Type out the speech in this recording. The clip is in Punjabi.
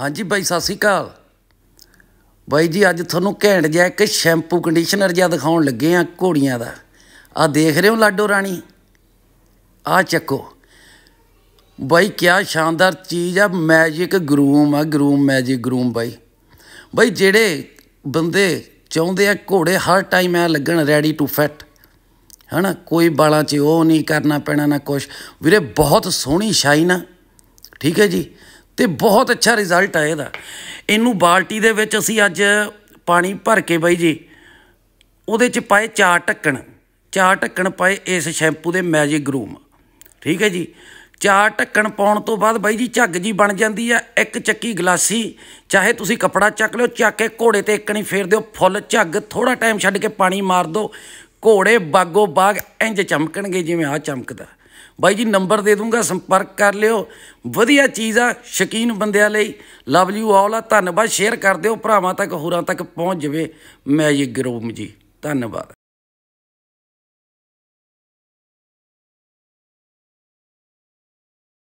ਹਾਂਜੀ ਬਾਈ ਸਤਿ ਸ਼੍ਰੀ ਅਕਾਲ ਬਾਈ ਜੀ ਅੱਜ ਤੁਹਾਨੂੰ ਘੈਂਟ ਜਿਹਾ ਇੱਕ ਸ਼ੈਂਪੂ ਕੰਡੀਸ਼ਨਰ ਜਿਹਾ ਦਿਖਾਉਣ ਲੱਗੇ ਆ ਘੋੜੀਆਂ ਦਾ ਆ ਦੇਖ ਰਹੇ ਹੋ ਲਾਡੋ ਰਾਣੀ ਆ ਚੱਕੋ ਬਾਈ ਕਿਆ ਸ਼ਾਨਦਾਰ ਚੀਜ਼ ਆ ਮੈਜਿਕ ਗਰੂਮ ਆ ਗਰੂਮ ਮੈਜਿਕ ਗਰੂਮ ਬਾਈ ਬਾਈ ਜਿਹੜੇ ਬੰਦੇ ਚਾਹੁੰਦੇ ਆ ਘੋੜੇ ਹਰ ਟਾਈਮ ਆ ਲੱਗਣ ਰੈਡੀ ਟੂ ਫਿਟ ਹਨਾ ਕੋਈ ਬਾਲਾਂ 'ਚ ਉਹ ਨਹੀਂ ਕਰਨਾ ਪੈਣਾ ਨਾ ਕੁਛ ਵੀਰੇ ਬਹੁਤ ਸੋਹਣੀ ਸ਼ਾਈਨ ਆ ਠੀਕ ਹੈ ਜੀ ਤੇ ਬਹੁਤ ਅੱਛਾ ਰਿਜ਼ਲਟ ਆਇਆ ਇਹਦਾ ਇਹਨੂੰ ਬਾਲਟੀ ਦੇ ਵਿੱਚ ਅਸੀਂ ਅੱਜ ਪਾਣੀ ਭਰ ਕੇ ਬਾਈ ਜੀ ਉਹਦੇ 'ਚ ਪਾਏ ਚਾਰ ਟੱਕਣ ਚਾਰ ਟੱਕਣ ਪਾਏ ਇਸ ਸ਼ੈਂਪੂ ਦੇ ਮੈਜਿਕ ਗਰੂਮ ਠੀਕ ਹੈ ਜੀ ਚਾਰ ਟੱਕਣ ਪਾਉਣ ਤੋਂ ਬਾਅਦ ਬਾਈ ਜੀ ਝੱਗ ਜੀ ਬਣ ਜਾਂਦੀ ਆ ਇੱਕ ਚੱਕੀ ਗਲਾਸੀ ਚਾਹੇ ਤੁਸੀਂ ਕਪੜਾ ਚੱਕ ਲਿਓ ਚੱਕ ਕੇ ਘੋੜੇ ਤੇ ਇੱਕ ਨਹੀਂ ਫੇਰ ਦਿਓ ਫੁੱਲ ਝੱਗ ਥੋੜਾ ਟਾਈਮ ਛੱਡ ਕੇ ਪਾਣੀ ਮਾਰ ਦਿਓ ਘੋੜੇ ਬਾਗੋ ਬਾਗ ਇੰਜ ਚਮਕਣਗੇ ਜਿਵੇਂ ਆ ਚਮਕਦਾ ਬਾਈ ਜੀ ਨੰਬਰ ਦੇ ਦੂੰਗਾ ਸੰਪਰਕ ਕਰ ਲਿਓ ਵਧੀਆ ਚੀਜ਼ ਆ ਸ਼ਕੀਨ ਬੰਦਿਆਂ ਲਈ ਲਵ ਯੂ ਆਲ ਆ ਧੰਨਵਾਦ ਸ਼ੇਅਰ ਕਰ ਦਿਓ ਭਰਾਵਾਂ ਤੱਕ ਹੋਰਾਂ ਤੱਕ ਪਹੁੰਚ ਜਵੇ ਮੈਜਿਕ ਗਰੂਮ ਜੀ ਧੰਨਵਾਦ